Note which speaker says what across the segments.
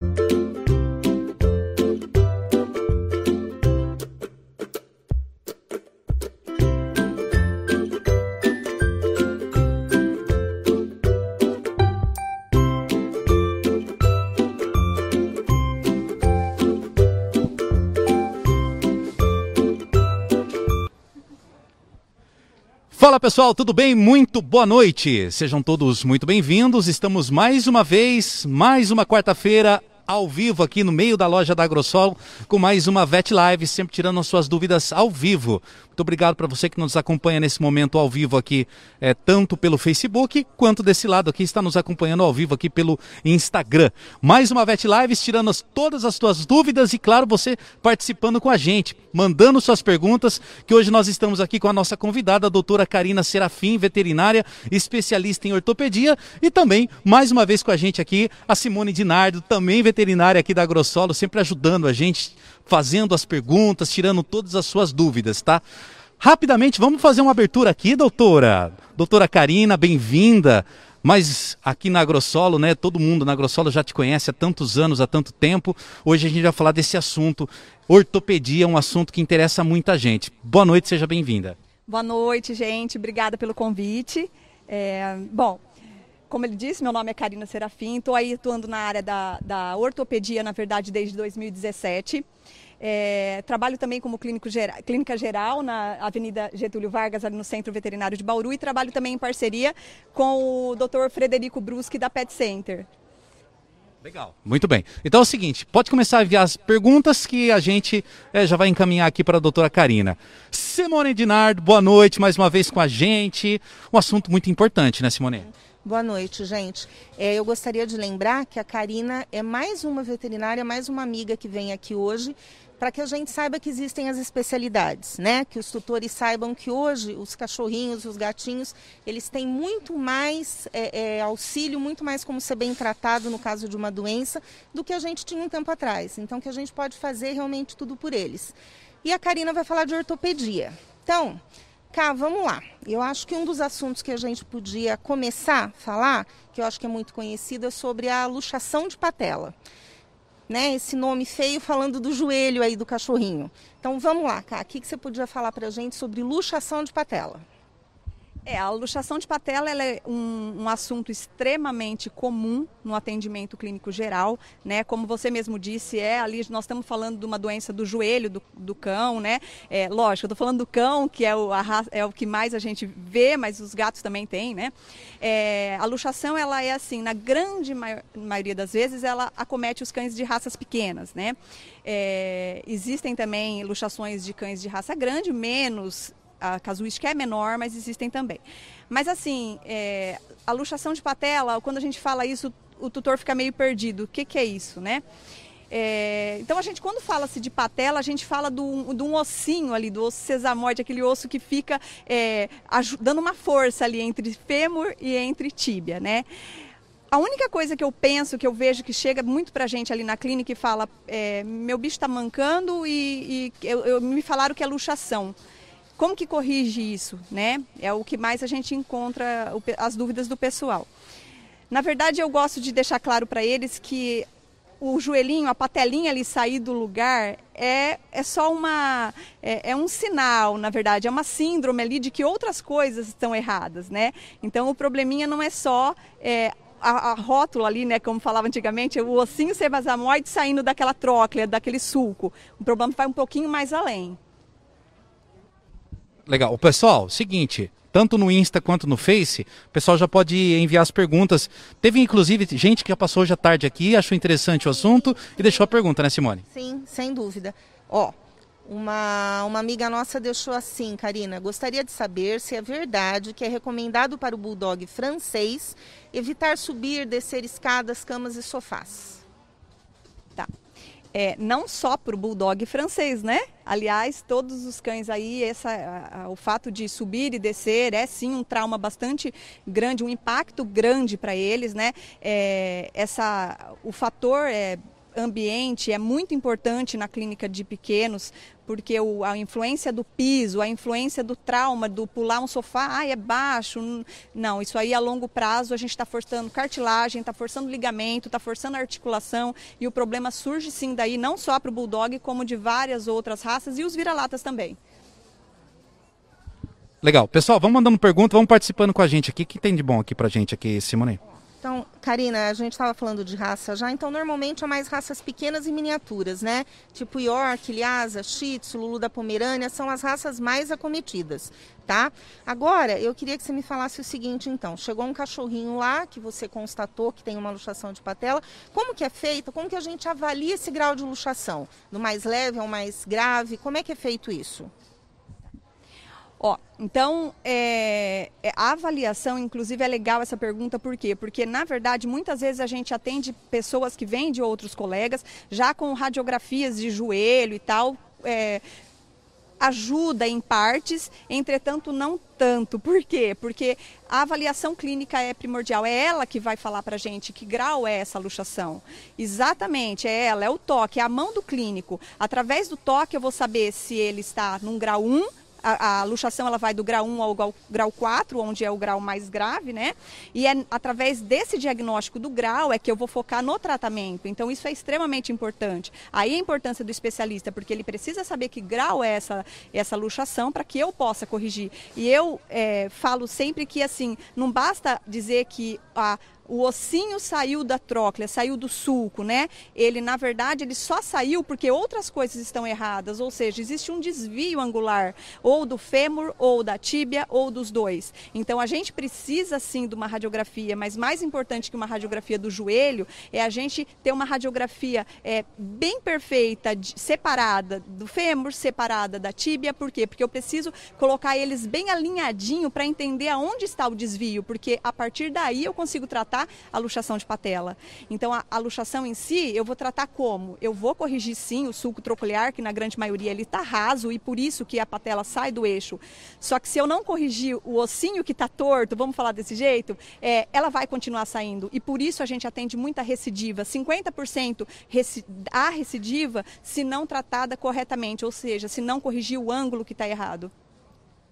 Speaker 1: thank you Fala pessoal, tudo bem? Muito boa noite. Sejam todos muito bem-vindos. Estamos mais uma vez, mais uma quarta-feira ao vivo aqui no meio da loja da Agrosol com mais uma VET Live, sempre tirando as suas dúvidas ao vivo. Muito obrigado para você que nos acompanha nesse momento ao vivo aqui, é, tanto pelo Facebook quanto desse lado aqui, está nos acompanhando ao vivo aqui pelo Instagram. Mais uma VET Live, tirando as, todas as suas dúvidas e, claro, você participando com a gente, mandando suas perguntas, que hoje nós estamos aqui com a nossa convidada, a doutora Karina Serafim, veterinária, especialista em ortopedia, e também, mais uma vez com a gente aqui, a Simone Dinardo, também veterinária veterinária aqui da Agrossolo sempre ajudando a gente, fazendo as perguntas, tirando todas as suas dúvidas, tá? Rapidamente, vamos fazer uma abertura aqui, doutora. Doutora Karina, bem-vinda. Mas aqui na Agrossolo, né, todo mundo na Agrossolo já te conhece há tantos anos, há tanto tempo. Hoje a gente vai falar desse assunto. Ortopedia é um assunto que interessa muita gente. Boa noite, seja bem-vinda.
Speaker 2: Boa noite, gente. Obrigada pelo convite. É... bom, como ele disse, meu nome é Karina Serafim, estou aí atuando na área da, da ortopedia, na verdade, desde 2017. É, trabalho também como geral, clínica geral na Avenida Getúlio Vargas, ali no Centro Veterinário de Bauru, e trabalho também em parceria com o Dr. Frederico Brusque da Pet Center.
Speaker 1: Legal. Muito bem. Então é o seguinte, pode começar a enviar as perguntas que a gente é, já vai encaminhar aqui para a doutora Karina. Simone Dinardo, boa noite mais uma vez com a gente. Um assunto muito importante, né, Simone? É.
Speaker 3: Boa noite, gente. É, eu gostaria de lembrar que a Karina é mais uma veterinária, mais uma amiga que vem aqui hoje para que a gente saiba que existem as especialidades, né? Que os tutores saibam que hoje os cachorrinhos, os gatinhos, eles têm muito mais é, é, auxílio, muito mais como ser bem tratado no caso de uma doença do que a gente tinha um tempo atrás. Então, que a gente pode fazer realmente tudo por eles. E a Karina vai falar de ortopedia. Então, Cá, vamos lá. Eu acho que um dos assuntos que a gente podia começar a falar, que eu acho que é muito conhecido, é sobre a luxação de patela. Né, esse nome feio falando do joelho aí do cachorrinho. Então vamos lá, Cá, o que, que você podia falar para a gente sobre luxação de patela? É, a luxação de patela
Speaker 2: é um, um, assunto extremamente comum no atendimento clínico geral, né? Como você mesmo disse, é ali nós estamos falando de uma doença do joelho do, do cão, né? É, lógico, eu estou falando do cão, que é o, a, é o que mais a gente vê, mas os gatos também têm, né? É, a luxação, ela é assim, na grande maior, maioria das vezes, ela acomete os cães de raças pequenas, né? É, existem também luxações de cães de raça grande, menos a casuística é menor, mas existem também. Mas assim, é, a luxação de patela, quando a gente fala isso, o tutor fica meio perdido. O que, que é isso, né? É, então a gente quando fala-se de patela, a gente fala de um ossinho ali, do osso sesamoide, aquele osso que fica é, dando uma força ali entre fêmur e entre tíbia, né? A única coisa que eu penso, que eu vejo que chega muito pra gente ali na clínica e fala, é, meu bicho tá mancando e, e eu, eu, me falaram que é luxação. Como que corrige isso, né? É o que mais a gente encontra as dúvidas do pessoal. Na verdade, eu gosto de deixar claro para eles que o joelhinho, a patelinha ali sair do lugar é, é só uma é, é, um sinal, na verdade, é uma síndrome ali de que outras coisas estão erradas, né? Então o probleminha não é só é, a, a, rótula ali, né, como falava antigamente, o ossinho sebasamoide saindo daquela tróclea, daquele sulco. O problema vai um pouquinho mais além.
Speaker 1: Legal. O pessoal, seguinte, tanto no Insta quanto no Face, o pessoal já pode enviar as perguntas. Teve inclusive gente que já passou hoje à tarde aqui, achou interessante o assunto e deixou a pergunta, né, Simone?
Speaker 3: Sim, sem dúvida. Ó, uma, uma amiga nossa deixou assim, Karina, gostaria de saber se é verdade que é recomendado para o bulldog francês evitar subir, descer escadas, camas e sofás. Tá é, não só para o bulldog francês, né? Aliás, todos os
Speaker 2: cães aí, essa, a, a, o fato de subir e descer é sim um trauma bastante grande, um impacto grande para eles, né? É, essa, o fator é, ambiente é muito importante na clínica de pequenos, porque o, a influência do piso, a influência do trauma, do pular um sofá, ah, é baixo. Não, isso aí a longo prazo a gente está forçando cartilagem, está forçando ligamento, está forçando articulação e o problema surge sim daí, não só para o bulldog, como de várias outras raças e os vira-latas também.
Speaker 1: Legal. Pessoal, vamos mandando pergunta, vamos participando com a gente aqui. O que tem de bom aqui para gente aqui, Simone?
Speaker 3: Então, Karina, a gente estava falando de raça já, então normalmente é mais raças pequenas e miniaturas, né? Tipo York, Lhasa, Shih Tzu, Lulu da Pomerânia, são as raças mais acometidas, tá? Agora, eu queria que você me falasse o seguinte, então. Chegou um cachorrinho lá, que você constatou que tem uma luxação de patela. Como que é feita? Como que a gente avalia esse grau de luxação? Do mais leve ao mais grave? Como é que é feito isso? Ó, então é, é, a avaliação, inclusive,
Speaker 2: é legal essa pergunta, por quê? Porque, na verdade, muitas vezes a gente atende pessoas que vêm de outros colegas, já com radiografias de joelho e tal. É, ajuda em partes, entretanto não tanto. Por quê? Porque a avaliação clínica é primordial. É ela que vai falar para gente que grau é essa luxação. Exatamente, é ela, é o toque, é a mão do clínico. Através do toque eu vou saber se ele está num grau 1, a, a, luxação ela vai do grau 1 ao grau 4, onde é o grau mais grave, né? E é através desse diagnóstico do grau é que eu vou focar no tratamento. Então isso é extremamente importante. Aí a importância do especialista, porque ele precisa saber que grau é essa, essa luxação para que eu possa corrigir. E eu é, falo sempre que assim, não basta dizer que a o ossinho saiu da tróclea, saiu do sulco, né? Ele, na verdade, ele só saiu porque outras coisas estão erradas, ou seja, existe um desvio angular, ou do fêmur, ou da tíbia, ou dos dois. Então, a gente precisa sim de uma radiografia, mas mais importante que uma radiografia do joelho é a gente ter uma radiografia é, bem perfeita, separada do fêmur, separada da tíbia, por quê? Porque eu preciso colocar eles bem alinhadinho para entender aonde está o desvio, porque a partir daí eu consigo tratar tratar a luxação de patela. Então, a, a luxação em si, eu vou tratar como? Eu vou corrigir sim o sulco troclear que na grande maioria ele está raso e por isso que a patela sai do eixo. Só que se eu não corrigir o ossinho que está torto, vamos falar desse jeito, é, ela vai continuar saindo. E por isso a gente atende muita recidiva. 50% reci, a recidiva se não tratada corretamente, ou seja, se não corrigir o ângulo que está errado.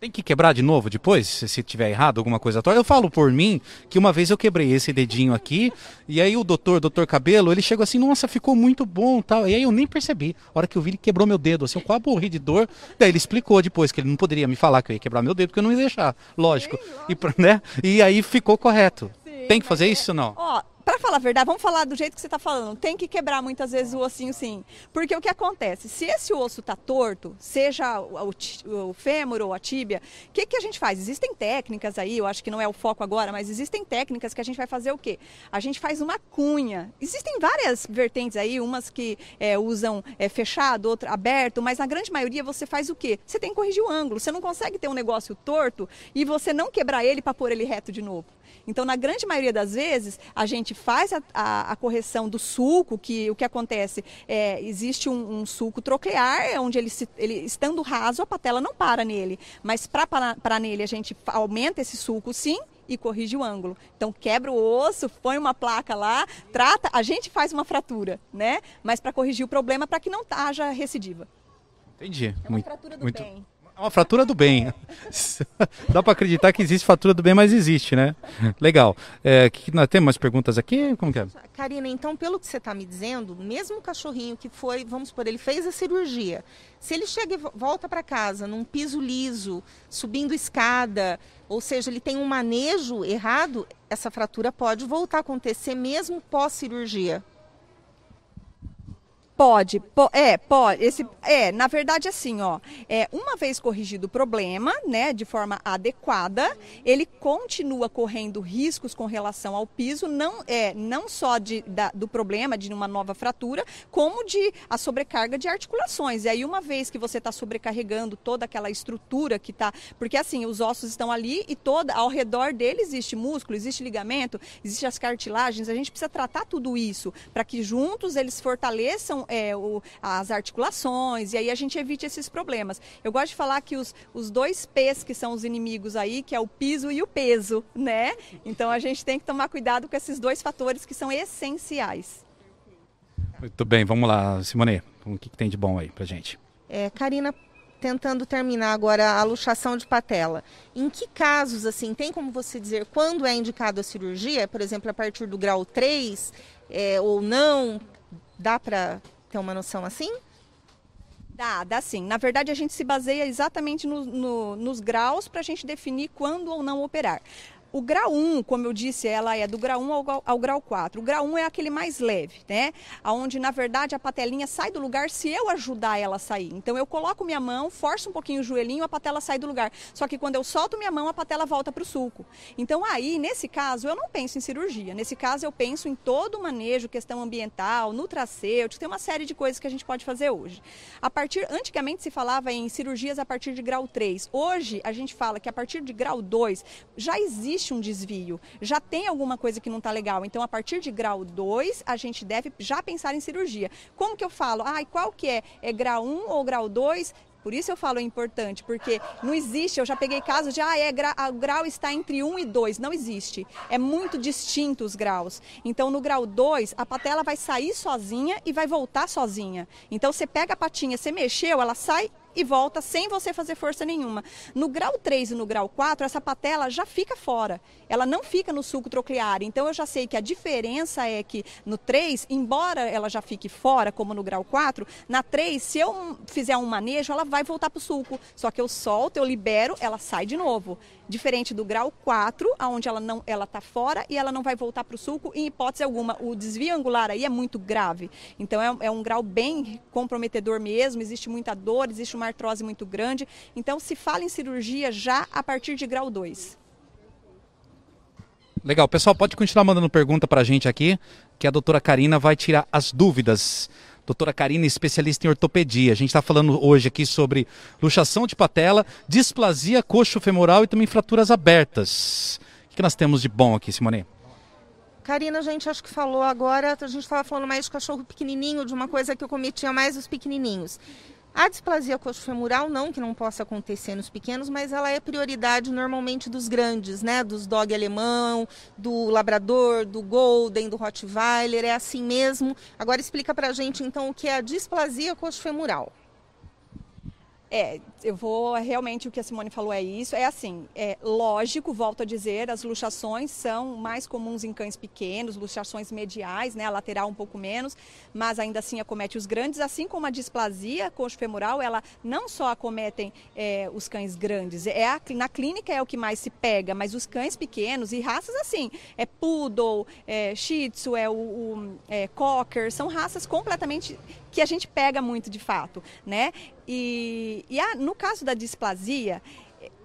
Speaker 1: Tem que quebrar de novo depois, se tiver errado, alguma coisa atual. Eu falo por mim que uma vez eu quebrei esse dedinho aqui, e aí o doutor, doutor Cabelo, ele chegou assim, nossa, ficou muito bom tal. E aí eu nem percebi. A hora que eu vi, ele quebrou meu dedo, assim, eu quase morri de dor. Daí ele explicou depois que ele não poderia me falar que eu ia quebrar meu dedo, porque eu não ia deixar, lógico. E, né? e aí ficou correto. Sim, Tem que fazer é... isso ou não?
Speaker 2: Ó, para falar a verdade, vamos falar do jeito que você está falando. Tem que quebrar muitas vezes o ossinho, sim. Porque o que acontece? Se esse osso está torto, seja o, o, o, fêmur ou a tíbia, o que, que a gente faz? Existem técnicas aí, eu acho que não é o foco agora, mas existem técnicas que a gente vai fazer o quê? A gente faz uma cunha. Existem várias vertentes aí, umas que é, usam é, fechado, outras aberto, mas na grande maioria você faz o quê? Você tem que corrigir o ângulo. Você não consegue ter um negócio torto e você não quebrar ele para pôr ele reto de novo. Então, na grande maioria das vezes, a gente faz a, a, a correção do sulco, que o que acontece é, existe um, um sulco troclear, é onde ele, se, ele, estando raso, a patela não para nele. Mas para parar nele, a gente aumenta esse sulco sim, e corrige o ângulo. Então quebra o osso, põe uma placa lá, trata, a gente faz uma fratura, né? Mas para corrigir o problema para que não haja recidiva.
Speaker 1: Entendi. É uma muito, fratura do muito... bem. É uma fratura do bem. Dá para acreditar que existe fratura do bem, mas existe, né? Legal. É, que nós temos mais perguntas aqui? Como que é?
Speaker 3: Karina, então, pelo que você está me dizendo, mesmo o cachorrinho que foi, vamos por ele fez a cirurgia, se ele chega e volta para casa num piso liso, subindo escada, ou seja, ele tem um manejo errado, essa fratura pode voltar a acontecer mesmo pós cirurgia.
Speaker 2: Pode, po, é, pode. Esse, é, na verdade, assim, ó, é, uma vez corrigido o problema, né, de forma adequada, ele continua correndo riscos com relação ao piso, não é não só de, da, do problema de uma nova fratura, como de a sobrecarga de articulações. E aí, uma vez que você está sobrecarregando toda aquela estrutura que está, porque assim, os ossos estão ali e toda ao redor dele existe músculo, existe ligamento, existe as cartilagens. A gente precisa tratar tudo isso para que juntos eles fortaleçam é, o, as articulações, e aí a gente evite esses problemas. Eu gosto de falar que os, os dois P's que são os inimigos aí, que é o piso e o peso, né? Então a gente tem que tomar cuidado com esses dois fatores que são essenciais.
Speaker 1: Muito bem, vamos lá, Simone. O que, que tem de bom aí pra gente?
Speaker 3: É, Karina, tentando terminar agora a luxação de patela. Em que casos, assim, tem como você dizer quando é indicado a cirurgia? Por exemplo, a partir do grau 3 é, ou não? Dá para ter uma noção assim? Dá, dá sim. Na verdade, a gente se baseia
Speaker 2: exatamente no, no, nos graus para a gente definir quando ou não operar. O grau 1, como eu disse, ela é do grau 1 ao, ao grau 4. O grau 1 é aquele mais leve, né? Onde, na verdade, a patelinha sai do lugar se eu ajudar ela a sair. Então, eu coloco minha mão, forço um pouquinho o joelhinho, a patela sai do lugar. Só que quando eu solto minha mão, a patela volta para o sulco. Então, aí, nesse caso, eu não penso em cirurgia. Nesse caso, eu penso em todo o manejo, questão ambiental, nutracêutico, tem uma série de coisas que a gente pode fazer hoje. A partir, antigamente se falava em cirurgias a partir de grau 3. Hoje, a gente fala que a partir de grau 2 já existe existe um desvio, já tem alguma coisa que não está legal. Então, a partir de grau 2, a gente deve já pensar em cirurgia. Como que eu falo? Ah, e qual que é? É grau 1 um ou grau 2? Por isso eu falo é importante, porque não existe, eu já peguei casos de, ah, é, gra, ah, o grau está entre 1 e 2, não existe. É muito distinto os graus. Então, no grau 2, a patela vai sair sozinha e vai voltar sozinha. Então, você pega a patinha, você mexeu, ela sai e volta sem você fazer força nenhuma. No grau 3 e no grau 4, essa patela já fica fora. Ela não fica no sulco troclear. Então eu já sei que a diferença é que no 3, embora ela já fique fora, como no grau 4, na 3, se eu fizer um manejo, ela vai voltar para o sulco. Só que eu solto, eu libero, ela sai de novo diferente do grau 4, onde ela não ela está fora e ela não vai voltar para o sulco em hipótese alguma. O desvio angular aí é muito grave. Então é, é, um grau bem comprometedor mesmo, existe muita dor, existe uma artrose muito grande. Então se fala em cirurgia já a partir de grau 2.
Speaker 1: Legal, pessoal, pode continuar mandando pergunta para a gente aqui, que a doutora Karina vai tirar as dúvidas doutora Karina, especialista em ortopedia. A gente está falando hoje aqui sobre luxação de patela, displasia coxo-femoral e também fraturas abertas. O que nós temos de bom aqui, Simone?
Speaker 3: Karina, a gente acho que falou agora, a gente estava falando mais de cachorro pequenininho, de uma coisa que eu cometia mais os pequenininhos. A displasia coxofemoral não que não possa acontecer nos pequenos, mas ela é prioridade normalmente dos grandes, né? Dos dog alemão, do labrador, do golden, do rottweiler, é assim mesmo. Agora explica pra gente então o que é a displasia coxofemoral.
Speaker 2: É, eu vou é realmente o que a Simone falou é isso. É assim, é lógico, volto a dizer, as luxações são mais comuns em cães pequenos, luxações mediais, né, a lateral um pouco menos, mas ainda assim acomete os grandes, assim como a displasia coxofemoral, ela não só acometem é, os cães grandes. É a, na clínica é o que mais se pega, mas os cães pequenos e raças assim, é poodle, é shih tzu, é o, o é, cocker, são raças completamente que a gente pega muito de fato, né? E, e ah, no caso da displasia,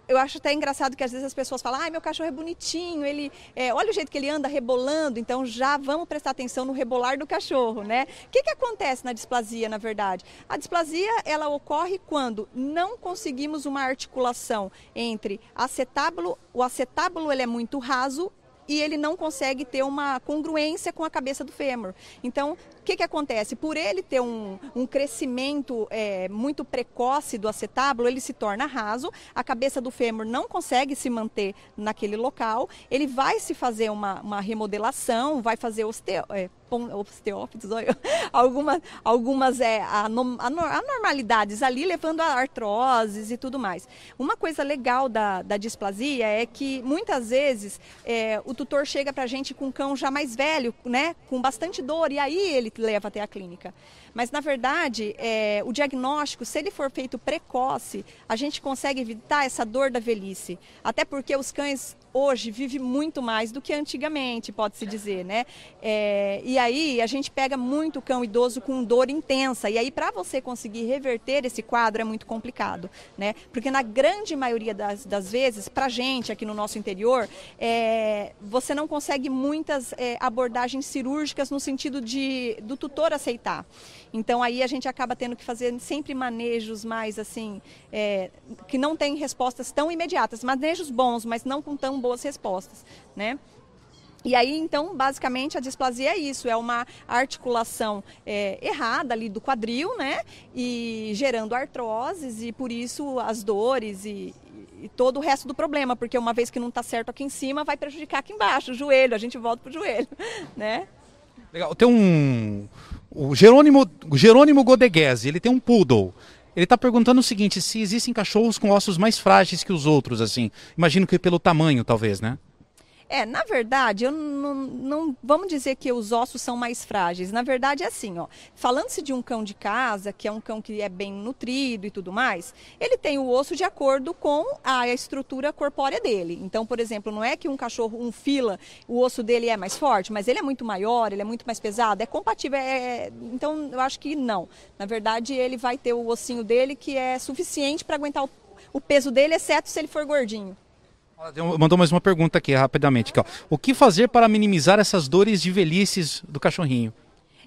Speaker 2: eu acho até engraçado que às vezes as pessoas falam, ah, meu cachorro é bonitinho, ele, é, olha o jeito que ele anda rebolando, então já vamos prestar atenção no rebolar do cachorro, né? O que, que acontece na displasia, na verdade? A displasia, ela ocorre quando não conseguimos uma articulação entre acetábulo, o acetábulo ele é muito raso e ele não consegue ter uma congruência com a cabeça do fêmur. Então, o que, que acontece? Por ele ter um, um crescimento é, muito precoce do acetábulo, ele se torna raso, a cabeça do fêmur não consegue se manter naquele local, ele vai se fazer uma, uma remodelação, vai fazer osteo, é, osteófitos, algumas, algumas é, anormalidades ali, levando a artroses e tudo mais. Uma coisa legal da, da displasia é que muitas vezes é, o tutor chega para a gente com um cão já mais velho, né, com bastante dor, e aí ele leva até a clínica. Mas, na verdade, é, o diagnóstico, se ele for feito precoce, a gente consegue evitar essa dor da velhice. Até porque os cães hoje vivem muito mais do que antigamente, pode-se dizer, né? É, e aí a gente pega muito cão idoso com dor intensa. E aí, para você conseguir reverter esse quadro, é muito complicado, né? Porque na grande maioria das, das vezes, para gente aqui no nosso interior, é, você não consegue muitas é, abordagens cirúrgicas no sentido de do tutor aceitar. Então aí a gente acaba tendo que fazer sempre manejos mais assim, é, que não tem respostas tão imediatas, manejos bons, mas não com tão boas respostas, né? E aí, então, basicamente, a displasia é isso, é uma articulação é, errada ali do quadril, né? E gerando artroses e por isso as dores e, e todo o resto do problema, porque uma vez que não está certo aqui em cima, vai prejudicar aqui embaixo, o joelho, a gente volta pro joelho, né?
Speaker 1: Legal, tem um, o Jerônimo, Jerônimo Godeguese, ele tem um poodle. Ele está perguntando o seguinte, se existem cachorros com ossos mais frágeis que os outros, assim. Imagino que pelo tamanho, talvez, né?
Speaker 2: É, na verdade, eu não, não, vamos dizer que os ossos são mais frágeis. Na verdade, é assim, ó. Falando-se de um cão de casa, que é um cão que é bem nutrido e tudo mais, ele tem o osso de acordo com a estrutura corpórea dele. Então, por exemplo, não é que um cachorro, um fila, o osso dele é mais forte, mas ele é muito maior, ele é muito mais pesado, é compatível. É... é então, eu acho que não. Na verdade, ele vai ter o ossinho dele que é suficiente para aguentar o, o peso dele, exceto se ele for gordinho.
Speaker 1: Mandou mais uma pergunta aqui, rapidamente. Aqui, o que fazer para minimizar essas dores de velhices do cachorrinho?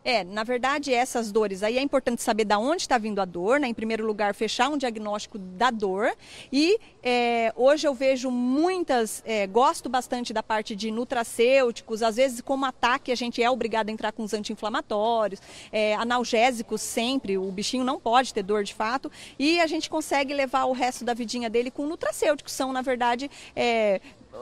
Speaker 2: É, na verdade, essas dores aí é importante saber da onde está vindo a dor, né? Em primeiro lugar, fechar um diagnóstico da dor. E é, hoje eu vejo muitas, é, gosto bastante da parte de nutracêuticos, às vezes, como ataque, a gente é obrigado a entrar com os anti-inflamatórios, é, analgésicos sempre, o bichinho não pode ter dor de fato. E a gente consegue levar o resto da vidinha dele com nutracêuticos, são, na verdade, é,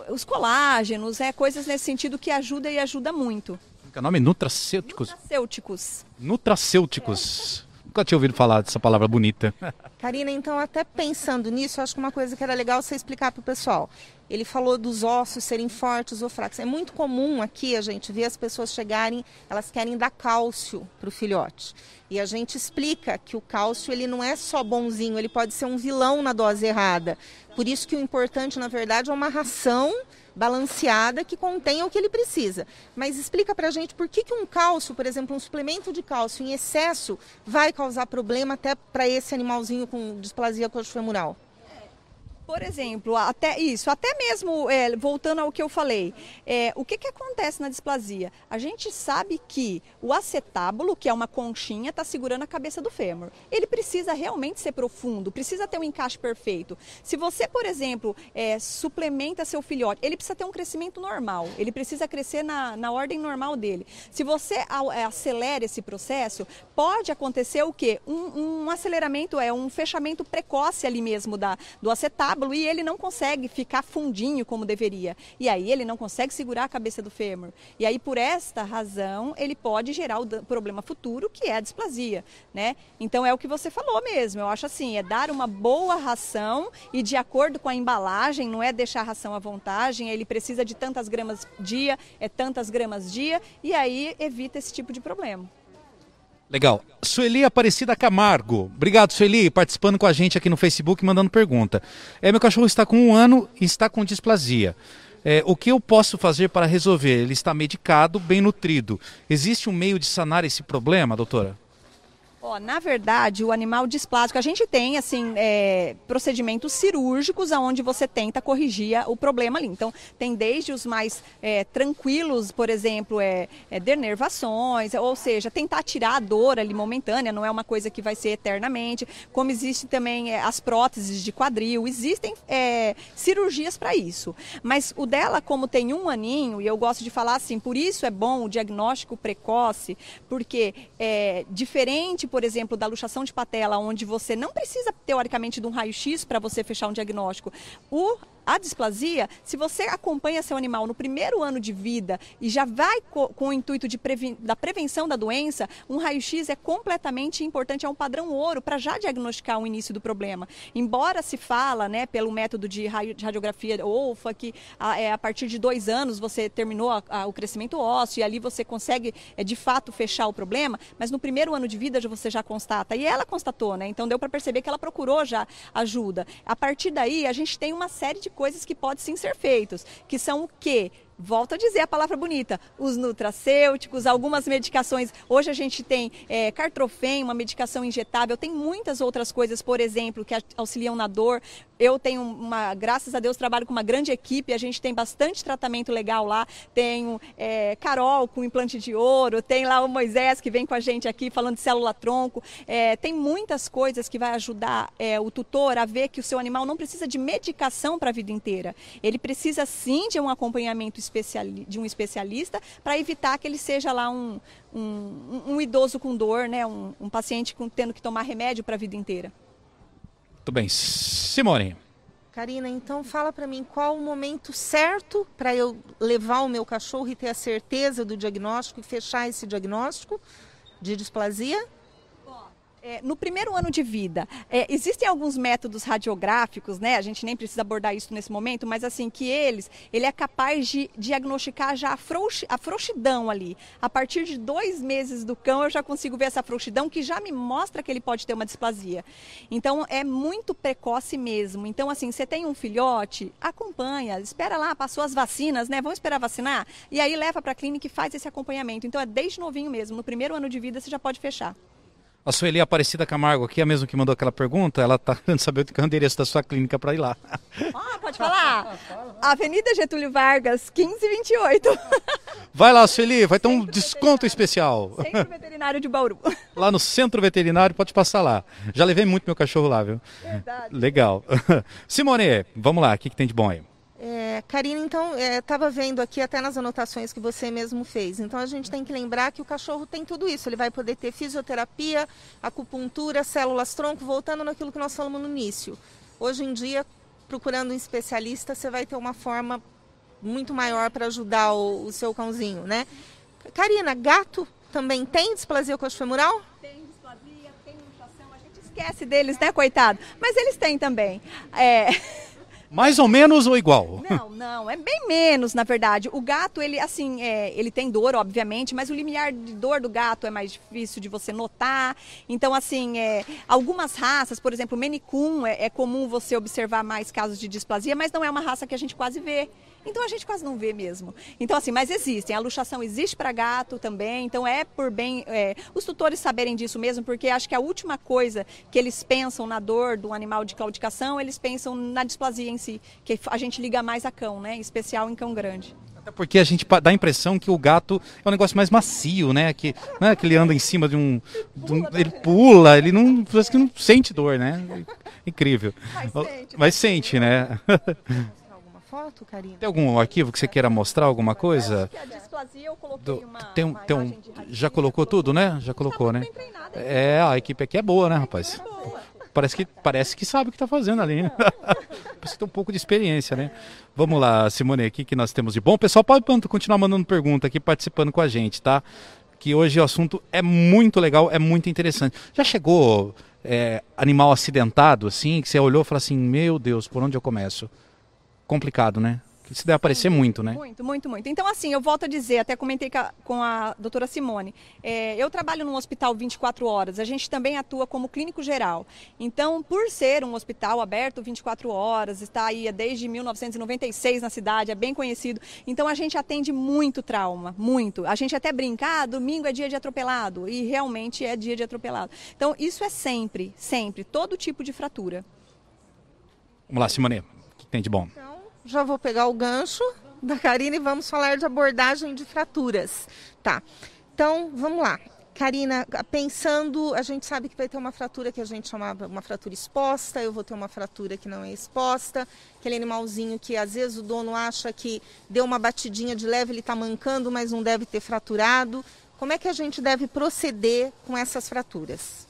Speaker 2: os colágenos, é, coisas nesse sentido que ajuda e ajuda muito
Speaker 1: que é o nome? Nutracêuticos.
Speaker 2: Nutracêuticos.
Speaker 1: Nutracêuticos. É. Nunca tinha ouvido falar dessa palavra bonita.
Speaker 3: Karina, então, até pensando nisso, acho que uma coisa que era legal você explicar para o pessoal. Ele falou dos ossos serem fortes ou fracos. É muito comum aqui a gente ver as pessoas chegarem, elas querem dar cálcio para o filhote. E a gente explica que o cálcio ele não é só bonzinho, ele pode ser um vilão na dose errada. Por isso que o importante, na verdade, é uma ração balanceada que contenha o que ele precisa. Mas explica para a gente por que, que um cálcio, por exemplo, um suplemento de cálcio em excesso vai causar problema até para esse animalzinho com displasia coxofemoral. femoral. Por exemplo, até isso, até mesmo é, voltando ao que eu falei, é,
Speaker 2: o que, que acontece na displasia? A gente sabe que o acetábulo, que é uma conchinha, está segurando a cabeça do fêmur. Ele precisa realmente ser profundo, precisa ter um encaixe perfeito. Se você, por exemplo, é, suplementa seu filhote, ele precisa ter um crescimento normal, ele precisa crescer na, na ordem normal dele. Se você é, acelera esse processo, pode acontecer o quê? Um, um aceleramento, é um fechamento precoce ali mesmo da, do acetábulo e ele não consegue ficar fundinho como deveria. E aí ele não consegue segurar a cabeça do fêmur. E aí, por esta razão, ele pode gerar o problema futuro, que é a displasia. Né? Então é o que você falou mesmo. Eu acho assim, é dar uma boa ração e de acordo com a embalagem, não é deixar a ração à vontade, ele precisa de tantas gramas dia, é tantas gramas dia, e aí evita esse tipo de problema.
Speaker 1: Legal. Sueli Aparecida Camargo. Obrigado, Sueli, participando com a gente aqui no Facebook, mandando pergunta. É, meu cachorro está com um ano e está com displasia. É, o que eu posso fazer para resolver? Ele está medicado, bem nutrido. Existe um meio de sanar esse problema, doutora?
Speaker 2: Oh, na verdade, o animal displásico, a gente tem assim é, procedimentos cirúrgicos onde você tenta corrigir o problema ali. Então, tem desde os mais é, tranquilos, por exemplo, é, é, denervações, ou seja, tentar tirar a dor ali momentânea, não é uma coisa que vai ser eternamente, como existe também é, as próteses de quadril, existem é, cirurgias para isso. Mas o dela, como tem um aninho, e eu gosto de falar assim, por isso é bom o diagnóstico precoce, porque é diferente por exemplo, da luxação de patela, onde você não precisa, teoricamente, de um raio-x para você fechar um diagnóstico, o a displasia, se você acompanha seu animal no primeiro ano de vida e já vai co com o intuito de preven da prevenção da doença, um raio-x é completamente importante, é um padrão ouro para já diagnosticar o início do problema. Embora se fala, né, pelo método de, raio de radiografia OFA, que a, é, a partir de dois anos você terminou a, a, o crescimento ósseo e ali você consegue, é, de fato, fechar o problema, mas no primeiro ano de vida você já constata. E ela constatou, né? Então deu para perceber que ela procurou já ajuda. A partir daí, a gente tem uma série de coisas que podem sim ser feitas, que são o quê? volto a dizer a palavra bonita, os nutracêuticos, algumas medicações. Hoje a gente tem é, cartrofen, uma medicação injetável, tem muitas outras coisas, por exemplo, que auxiliam na dor. Eu tenho uma, graças a Deus, trabalho com uma grande equipe, a gente tem bastante tratamento legal lá. Tenho é, Carol com implante de ouro, tem lá o Moisés que vem com a gente aqui falando de célula tronco. É, tem muitas coisas que vai ajudar é, o tutor a ver que o seu animal não precisa de medicação para a vida inteira. Ele precisa sim de um acompanhamento específico especiali, de um especialista para evitar que ele seja lá um, um, um idoso com dor, né? um,
Speaker 3: um paciente com, tendo que tomar remédio para a vida inteira.
Speaker 1: Muito bem. Simone.
Speaker 3: Karina, então fala para mim qual o momento certo para eu levar o meu cachorro e ter a certeza do diagnóstico e fechar esse diagnóstico de displasia? É, no primeiro ano de vida, é, existem alguns métodos radiográficos,
Speaker 2: né? A gente nem precisa abordar isso nesse momento, mas assim, que eles, ele é capaz de diagnosticar já a, frouxi, a frouxidão ali. A partir de dois meses do cão, eu já consigo ver essa frouxidão que já me mostra que ele pode ter uma displasia. Então, é muito precoce mesmo. Então, assim, você tem um filhote, acompanha, espera lá, passou as vacinas, né? Vamos esperar vacinar? E aí leva para a clínica e faz esse acompanhamento. Então, é desde novinho mesmo, no primeiro ano de vida, você já pode fechar.
Speaker 1: A Sueli Aparecida Camargo, aqui é a mesma que mandou aquela pergunta, ela está querendo saber é o endereço da sua clínica para ir lá.
Speaker 2: Ah, pode falar? Avenida Getúlio Vargas, 1528.
Speaker 1: Vai lá, Sueli, vai ter um Centro desconto especial. Centro
Speaker 2: Veterinário de Bauru.
Speaker 1: Lá no Centro Veterinário, pode passar lá. Já levei muito meu cachorro lá, viu? Verdade. Legal. Simone, vamos lá, o que, que tem de bom aí?
Speaker 3: É, Karina, então, estava é, vendo aqui até nas anotações que você mesmo fez. Então, a gente tem que lembrar que o cachorro tem tudo isso. Ele vai poder ter fisioterapia, acupuntura, células-tronco, voltando naquilo que nós falamos no início. Hoje em dia, procurando um especialista, você vai ter uma forma muito maior para ajudar o, o, seu cãozinho, né? Karina, gato também tem displasia coxofemoral? Tem displasia, tem mutação. A gente esquece deles, né, coitado? Mas eles têm também. É...
Speaker 1: Mais ou menos ou igual? Não,
Speaker 2: não, é bem menos, na verdade. O gato, ele assim, é, ele tem dor, obviamente, mas o limiar de dor do gato é mais difícil de você notar. Então, assim, é, algumas raças, por exemplo, menicum, é, é comum você observar mais casos de displasia, mas não é uma raça que a gente quase vê. Então a gente quase não vê mesmo. Então, assim, mas existem. A luxação existe para gato também. Então é por bem é, os tutores saberem disso mesmo, porque acho que a última coisa que eles pensam na dor do animal de claudicação, eles pensam na displasia em si, que a gente liga mais a cão, né? especial em cão grande.
Speaker 1: Até porque a gente dá a impressão que o gato é um negócio mais macio, né? Que, não é que ele anda em cima de um. De um né? ele pula, ele não. Parece que não sente dor, né? Incrível. Mas sente, Mas né? sente né? Foto, tem algum arquivo que você queira mostrar alguma coisa? tem um, tem um, Já colocou tudo, né? Já tá colocou, né? é, a equipe aqui é boa, né, rapaz? É Parece que, parece que sabe o que está fazendo ali. Né? ter um pouco de experiência, né? Vamos lá, Simone, aqui que, nós temos de bom? Pessoal, pode continuar mandando pergunta aqui, participando com a gente, tá? Que hoje o assunto é muito legal, é muito interessante. Já chegou é, animal acidentado, assim, que você olhou e falou assim, meu Deus, por onde eu começo? Complicado, né? Isso deve aparecer muito, né? Muito,
Speaker 2: muito, muito. Então, assim, eu volto a dizer, até comentei com a, com a doutora Simone, é, eu trabalho num hospital 24 horas, a gente também atua como clínico geral. Então, por ser um hospital aberto 24 horas, está aí desde 1996 na cidade, é bem conhecido, então a gente atende muito trauma, muito. A gente até brinca, ah, domingo é dia de atropelado, e realmente é dia de atropelado. Então, isso é sempre, sempre, todo tipo de fratura.
Speaker 1: Vamos lá, Simone, o que tem de bom? Então,
Speaker 3: já vou pegar o gancho da Karina e vamos falar de abordagem de fraturas. Tá. Então, vamos lá. Karina, pensando, a gente sabe que vai ter uma fratura que a gente chamava uma fratura exposta, eu vou ter uma fratura que não é exposta, aquele animalzinho que às vezes o dono acha que deu uma batidinha de leve, ele está mancando, mas não deve ter fraturado. Como é que a gente deve proceder com essas fraturas?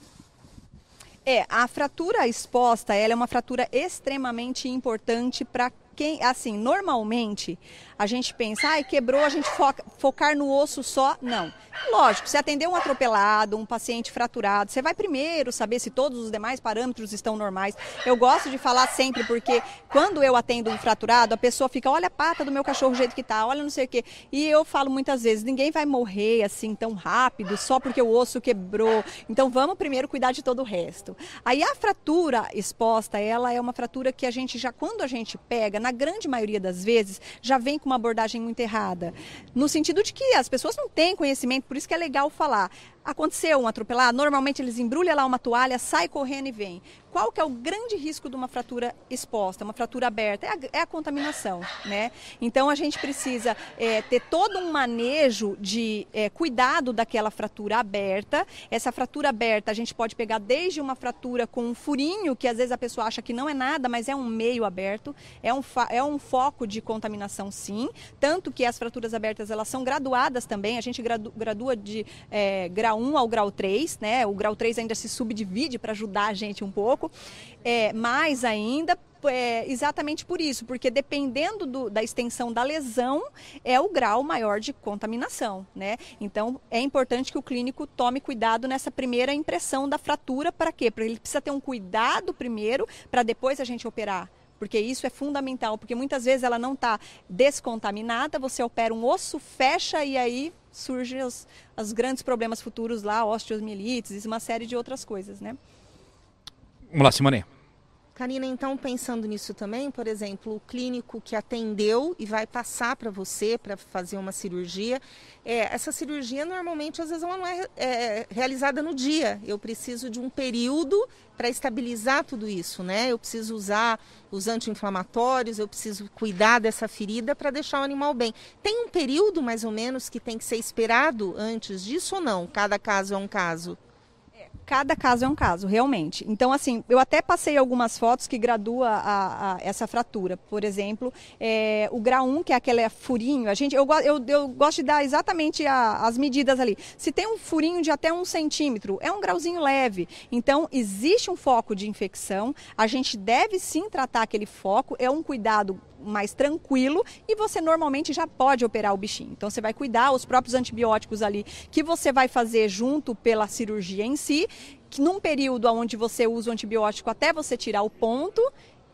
Speaker 3: É, a fratura exposta, ela é uma fratura extremamente
Speaker 2: importante para quem, assim, normalmente a gente pensa, ai, quebrou, a gente foca, focar no osso só, não. Lógico, se atender um atropelado, um paciente fraturado, você vai primeiro saber se todos os demais parâmetros estão normais. Eu gosto de falar sempre, porque quando eu atendo um fraturado, a pessoa fica, olha a pata do meu cachorro o jeito que tá, olha não sei o quê. E eu falo muitas vezes, ninguém vai morrer assim tão rápido só porque o osso quebrou. Então vamos primeiro cuidar de todo o resto. Aí a fratura exposta, ela é uma fratura que a gente já, quando a gente pega, na grande maioria das vezes, já vem com uma abordagem muito errada. No sentido de que as pessoas não têm conhecimento, por isso que é legal falar aconteceu um atropelado, normalmente eles embrulham lá uma toalha, sai correndo e vem. Qual que é o grande risco de uma fratura exposta, uma fratura aberta? É a, é a contaminação, né? Então a gente precisa é, ter todo um manejo de é, cuidado daquela fratura aberta. Essa fratura aberta a gente pode pegar desde uma fratura com um furinho, que às vezes a pessoa acha que não é nada, mas é um meio aberto, é um, é um foco de contaminação sim, tanto que as fraturas abertas elas são graduadas também, a gente gradu, gradua de grau é, grau 1 ao grau 3, né? O grau 3 ainda se subdivide para ajudar a gente um pouco, é, mais ainda é, exatamente por isso, porque dependendo do, da extensão da lesão, é o grau maior de contaminação, né? Então, é importante que o clínico tome cuidado nessa primeira impressão da fratura, para quê? Porque ele precisa ter um cuidado primeiro, para depois a gente operar porque isso é fundamental, porque muitas vezes ela não está descontaminada, você opera um osso, fecha e aí surgem os, os grandes problemas futuros lá, osteomielites e uma
Speaker 3: série de outras coisas, né? Vamos lá, Simone. Karina, então pensando nisso também, por exemplo, o clínico que atendeu e vai passar para você para fazer uma cirurgia, é, essa cirurgia normalmente às vezes ela não é, é realizada no dia. Eu preciso de um período para estabilizar tudo isso, né? Eu preciso usar os anti-inflamatórios, eu preciso cuidar dessa ferida para deixar o animal bem. Tem um período mais ou menos que tem que ser esperado antes disso ou não? Cada caso é um caso
Speaker 2: cada caso é um caso, realmente. Então, assim, eu até passei algumas fotos que gradua a, a essa fratura. Por exemplo, é, o grau 1, que é aquele furinho, a gente, eu, eu, eu gosto de dar exatamente a, as medidas ali. Se tem um furinho de até um centímetro, é um grauzinho leve. Então, existe um foco de infecção, a gente deve sim tratar aquele foco, é um cuidado mais tranquilo e você normalmente já pode operar o bichinho. Então você vai cuidar os próprios antibióticos ali que você vai fazer junto pela cirurgia em si, que num período onde você usa o antibiótico até você tirar o ponto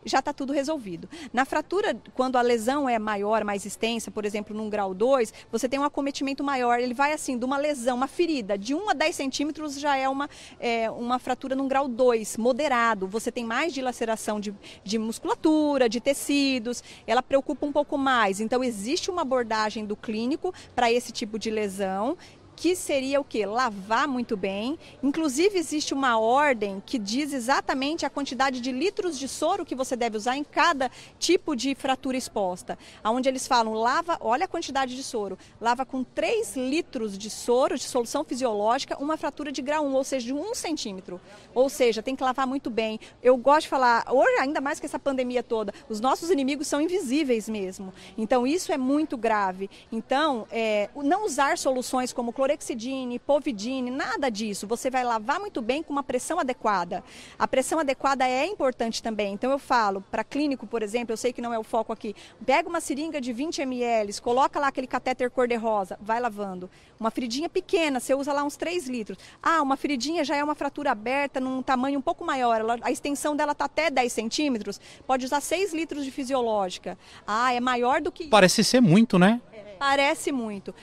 Speaker 2: já está tudo resolvido. Na fratura, quando a lesão é maior, mais extensa, por exemplo, num grau 2, você tem um acometimento maior. Ele vai assim, de uma lesão, uma ferida de 1 a 10 centímetros já é uma, é, uma fratura num grau 2, moderado. Você tem mais dilaceração de, de musculatura, de tecidos, ela preocupa um pouco mais. Então, existe uma abordagem do clínico para esse tipo de lesão que seria o que? Lavar muito bem. Inclusive, existe uma ordem que diz exatamente a quantidade de litros de soro que você deve usar em cada tipo de fratura exposta. Onde eles falam, lava, olha a quantidade de soro, lava com 3 litros de soro, de solução fisiológica, uma fratura de grau 1, ou seja, de 1 centímetro. Ou seja, tem que lavar muito bem. Eu gosto de falar, hoje, ainda mais que essa pandemia toda, os nossos inimigos são invisíveis mesmo. Então, isso é muito grave. Então, é, não usar soluções como cloro orexidine, povidine, nada disso. Você vai lavar muito bem com uma pressão adequada. A pressão adequada é importante também. Então eu falo, para clínico, por exemplo, eu sei que não é o foco aqui, pega uma seringa de 20 ml, coloca lá aquele catéter cor-de-rosa, vai lavando. Uma feridinha pequena, você usa lá uns 3 litros. Ah, uma feridinha já é uma fratura aberta, num tamanho um pouco maior, a extensão dela está até 10 centímetros, pode usar 6 litros de fisiológica. Ah, é maior do que...
Speaker 1: Parece ser muito, né?
Speaker 2: Parece muito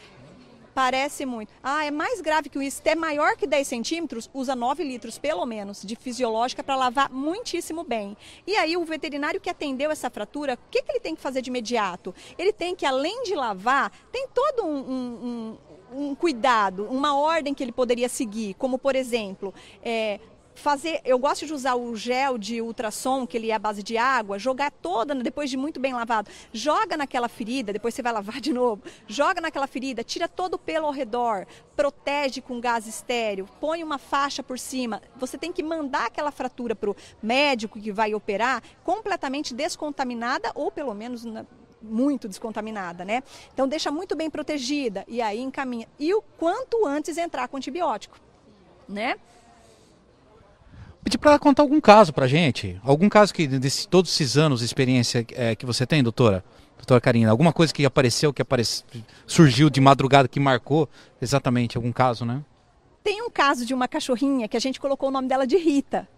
Speaker 2: parece muito. Ah, é mais grave que o isso. É maior que 10 centímetros, usa 9 litros, pelo menos, de fisiológica para lavar muitíssimo bem. E aí, o veterinário que atendeu essa fratura, o que, que ele tem que fazer de imediato? Ele tem que, além de lavar, tem todo um, um, um um cuidado, uma ordem que ele poderia seguir, como por exemplo, é, fazer, eu gosto de usar o gel de ultrassom, que ele é a base de água, jogar toda, depois de muito bem lavado, joga naquela ferida, depois você vai lavar de novo, joga naquela ferida, tira todo o pelo ao redor, protege com gás estéreo, põe uma faixa por cima. Você tem que mandar aquela fratura para o médico que vai operar completamente descontaminada ou pelo menos na muito descontaminada, né? Então deixa muito bem protegida e aí encaminha. E o quanto antes entrar com antibiótico, né?
Speaker 1: pedir para contar algum caso para gente. Algum caso que, de todos esses anos de experiência é, que você tem, doutora? Doutora Karina, alguma coisa que apareceu, que apareceu, surgiu de madrugada, que marcou exatamente algum caso, né?
Speaker 2: Tem um caso de uma cachorrinha que a gente colocou o nome dela de Rita.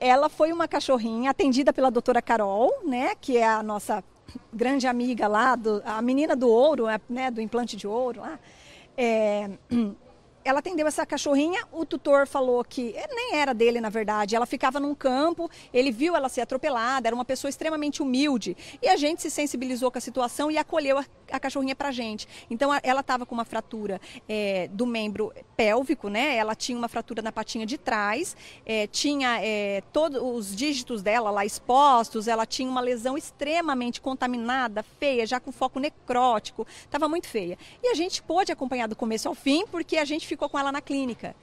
Speaker 2: Ela foi uma cachorrinha atendida pela doutora Carol, né, que é a nossa grande amiga lá, do, a menina do ouro, né, do implante de ouro lá. É, ela atendeu essa cachorrinha, o tutor falou que eh, nem era dele, na verdade. Ela ficava num campo, ele viu ela ser atropelada, era uma pessoa extremamente humilde. E a gente se sensibilizou com a situação e acolheu a, a cachorrinha pra gente. Então a, ela estava com uma fratura é, do membro pélvico, né? Ela tinha uma fratura na patinha de trás, é, tinha é, todos os dígitos dela lá expostos, ela tinha uma lesão extremamente contaminada, feia, já com foco necrótico, estava muito feia. E a gente pôde acompanhar do começo ao fim, porque a gente ficou com ela na clínica.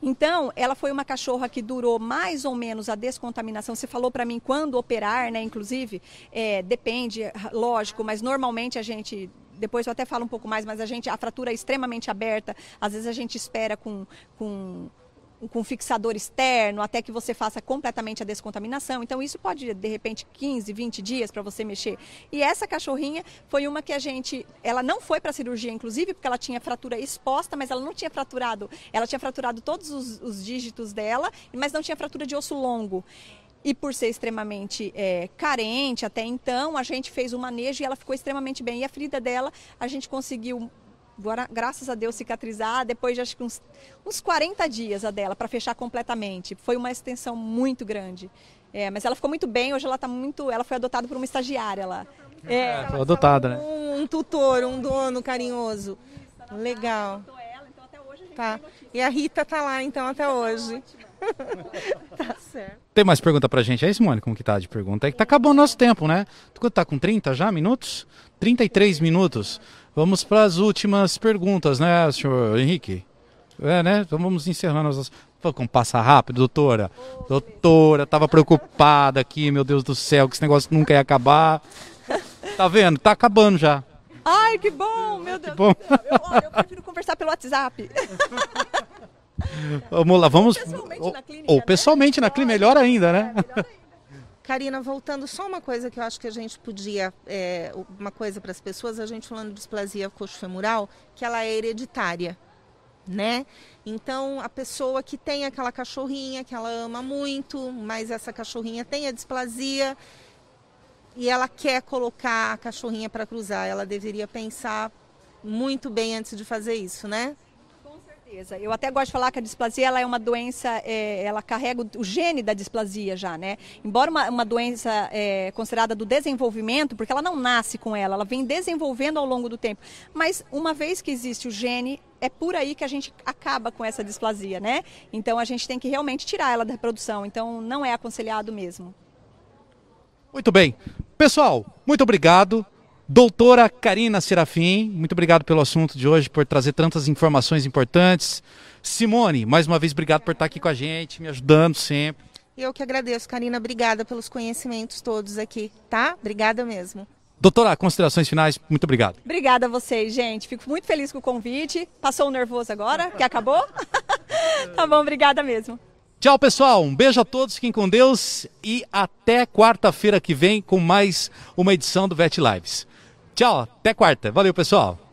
Speaker 2: Então, ela foi uma cachorra que durou mais ou menos a descontaminação. Você falou para mim quando operar, né? Inclusive, é, depende, lógico, mas normalmente a gente depois eu até falo um pouco mais, mas a gente, a fratura é extremamente aberta, às vezes a gente espera com, com com fixador externo até que você faça completamente a descontaminação. Então isso pode de repente 15, 20 dias para você mexer. E essa cachorrinha foi uma que a gente, ela não foi para cirurgia inclusive porque ela tinha fratura exposta, mas ela não tinha fraturado, ela tinha fraturado todos os, os dígitos dela, mas não tinha fratura de osso longo e por ser extremamente é, carente até então, a gente fez o um manejo e ela ficou extremamente bem. E a ferida dela, a gente conseguiu graças a Deus, cicatrizar depois de acho que uns, uns 40 dias a dela, para fechar completamente. Foi uma extensão muito grande. É, mas ela ficou muito bem, hoje ela está muito. Ela foi adotada
Speaker 3: por uma estagiária lá. É,
Speaker 1: é foi adotada, né?
Speaker 3: Um, um, tutor, um dono carinhoso. Legal. Então tá. E a Rita tá lá então até tá hoje. tá certo.
Speaker 1: Tem mais pergunta pra gente é aí, Simone? Como que tá de pergunta? É que tá acabando o nosso tempo, né? Tu tá com 30 já minutos? 33 minutos. Vamos para as últimas perguntas, né, senhor Henrique? É, né? Então vamos encerrando as. Como passa rápido, doutora? Doutora, tava preocupada aqui, meu Deus do céu, que esse negócio nunca ia acabar. Tá vendo? Tá acabando já.
Speaker 2: Ai, que bom, meu Deus.
Speaker 1: Que bom. Eu, olha, eu prefiro conversar
Speaker 3: pelo WhatsApp.
Speaker 1: Vamos lá, vamos. Pessoalmente ou, na clínica. Ou né? pessoalmente né? na clínica, melhor ainda, né? É, melhor ainda.
Speaker 3: Karina, voltando só uma coisa que eu acho que a gente podia, é, uma coisa para as pessoas, a gente falando de displasia coxo femoral, que ela é hereditária, né? Então, a pessoa que tem aquela cachorrinha que ela ama muito, mas essa cachorrinha tem a displasia e ela quer colocar a cachorrinha para cruzar, ela deveria pensar muito bem antes de fazer isso, né? certeza. Eu até gosto de falar que a displasia ela é uma doença,
Speaker 2: é, ela carrega o gene da displasia já, né? Embora uma, uma doença é, considerada do desenvolvimento, porque ela não nasce com ela, ela vem desenvolvendo ao longo do tempo. Mas uma vez que existe o gene, é por aí que a gente acaba com essa displasia, né? Então a gente tem que realmente tirar ela da reprodução. Então não é aconselhado mesmo.
Speaker 1: Muito bem. Pessoal, muito obrigado. Doutora Karina Serafim, muito obrigado pelo assunto de hoje, por trazer tantas informações importantes. Simone, mais uma vez, obrigado por estar aqui com a gente, me ajudando sempre.
Speaker 3: Eu que agradeço, Karina. Obrigada pelos conhecimentos todos aqui, tá? Obrigada mesmo.
Speaker 1: Doutora, considerações finais, muito obrigado.
Speaker 3: Obrigada a vocês, gente. Fico muito
Speaker 2: feliz com o convite. Passou o nervoso agora, que acabou? tá bom, obrigada mesmo.
Speaker 1: Tchau, pessoal. Um beijo a todos, fiquem com Deus e até quarta-feira que vem com mais uma edição do Vet Lives. Tchau, até quarta. Valeu, pessoal.